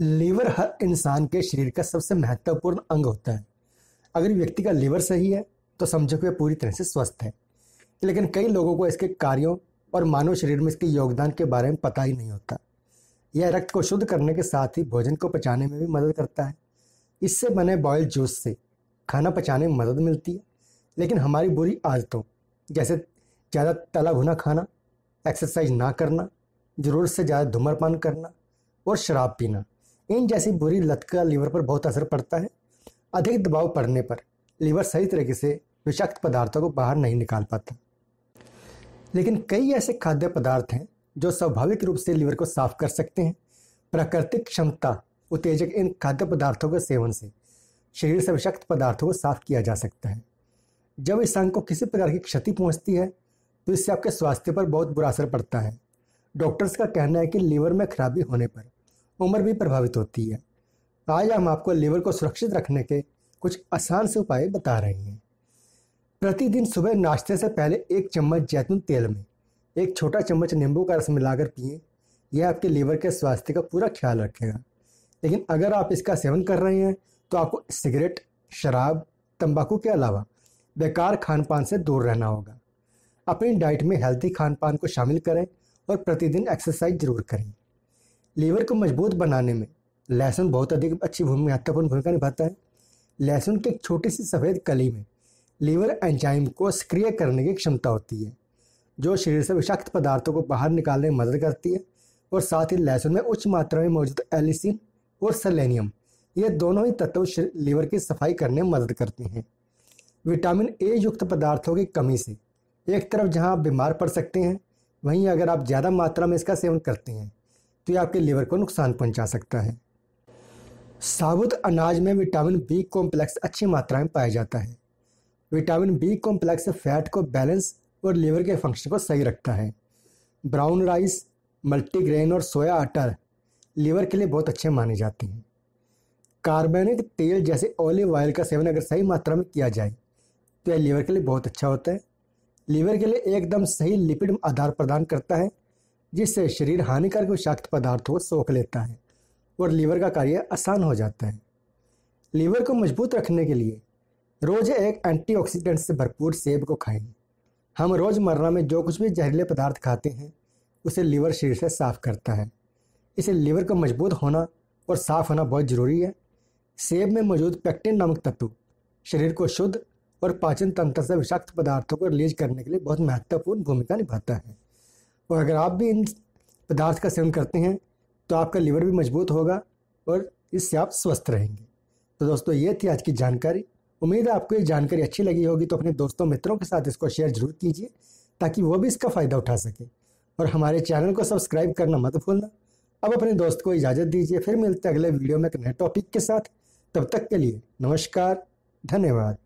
liver हर इंसान के शरीर का सबसे महत्वपूर्ण अंग होता है अगर व्यक्ति का लीवर सही है तो समझो कि वह पूरी तरह से स्वस्थ है लेकिन कई लोगों को इसके कार्यों और मानव शरीर में इसके योगदान के बारे में पता ही नहीं होता यह रक्त को शुद्ध करने के साथ ही भोजन को पचाने में भी मदद करता है इससे बने बॉयल्ड जूस से खाना पचाने में मदद मिलती है लेकिन हमारी बुरी आदतों जैसे ज़्यादा तला भुना खाना एक्सरसाइज ना करना ज़रूरत से ज़्यादा धूम्रपान करना और शराब पीना इन जैसी बुरी लत का लीवर पर बहुत असर पड़ता है अधिक दबाव पड़ने पर लीवर सही तरीके से विषाक्त पदार्थों को बाहर नहीं निकाल पाता लेकिन कई ऐसे खाद्य पदार्थ हैं जो स्वाभाविक रूप से लीवर को साफ कर सकते हैं प्राकृतिक क्षमता उत्तेजक इन खाद्य पदार्थों के सेवन से शरीर से विषक्त पदार्थों को साफ किया जा सकता है जब इस अंग को किसी प्रकार की क्षति पहुंचती है तो इससे आपके स्वास्थ्य पर बहुत बुरा असर पड़ता है डॉक्टर्स का कहना है कि लीवर में खराबी होने पर उम्र भी प्रभावित होती है आज हम आपको लीवर को सुरक्षित रखने के कुछ आसान से उपाय बता रहे हैं प्रतिदिन सुबह नाश्ते से पहले एक चम्मच जैतून तेल में एक छोटा चम्मच नींबू का रस मिलाकर पिए यह आपके लीवर के स्वास्थ्य का पूरा ख्याल रखेगा लेकिन अगर आप इसका सेवन कर रहे हैं तो आपको सिगरेट शराब तंबाकू के अलावा बेकार खान पान से दूर रहना होगा अपनी डाइट में हेल्थी खान पान को शामिल करें और प्रतिदिन एक्सरसाइज ज़रूर करें लीवर को मजबूत बनाने में लहसुन बहुत अधिक अच्छी भूमि महत्वपूर्ण भूमिका निभाता है लहसुन की एक छोटी सी सफ़ेद कली में लीवर एंजाइम को सक्रिय करने की क्षमता होती है जो शरीर से विषाक्त पदार्थों को बाहर निकालने में मदद करती है और साथ ही लहसुन में उच्च मात्रा में मौजूद एलिसिन और सेलेनियम ये दोनों ही तत्व लीवर की सफाई करने में मदद करते हैं विटामिन ए युक्त पदार्थों की कमी से एक तरफ जहां आप बीमार पड़ सकते हैं वहीं अगर आप ज़्यादा मात्रा में इसका सेवन करते हैं तो ये आपके लीवर को नुकसान पहुंचा सकता है साबुत अनाज में विटामिन बी कॉम्प्लेक्स अच्छी मात्रा में पाया जाता है विटामिन बी कॉम्प्लेक्स फैट को बैलेंस और लीवर के फंक्शन को सही रखता है ब्राउन राइस मल्टीग्रेन और सोया आटा लीवर के लिए बहुत अच्छे माने जाते हैं कार्बनिक तेल जैसे ऑलिव ऑयल का सेवन अगर सही मात्रा में किया जाए तो यह लीवर के लिए बहुत अच्छा होता है लीवर के लिए एकदम सही लिपिड आधार प्रदान करता है जिससे शरीर हानिकारक विषाक्त पदार्थों को सोख लेता है और लीवर का कार्य आसान हो जाता है लीवर को मजबूत रखने के लिए रोज एक एंटीऑक्सीडेंट से भरपूर सेब को खाएं हम रोज़मर्रा में जो कुछ भी जहरीले पदार्थ खाते हैं उसे लीवर शरीर से साफ करता है इसे लीवर को मजबूत होना और साफ होना बहुत ज़रूरी है सेब में मौजूद पैक्टिन नामक तत्व शरीर को शुद्ध और पाचन तंत्र से विषाक्त पदार्थों को रिलीज करने के लिए बहुत महत्वपूर्ण भूमिका निभाता है और तो अगर आप भी इन पदार्थ का सेवन करते हैं तो आपका लीवर भी मजबूत होगा और इससे आप स्वस्थ रहेंगे तो दोस्तों ये थी आज की जानकारी उम्मीद है आपको ये जानकारी अच्छी लगी होगी तो अपने दोस्तों मित्रों के साथ इसको शेयर जरूर कीजिए ताकि वो भी इसका फ़ायदा उठा सके और हमारे चैनल को सब्सक्राइब करना मत भूलना अब अपने दोस्त को इजाज़त दीजिए फिर मिलते हैं अगले वीडियो में एक नए टॉपिक के साथ तब तक के लिए नमस्कार धन्यवाद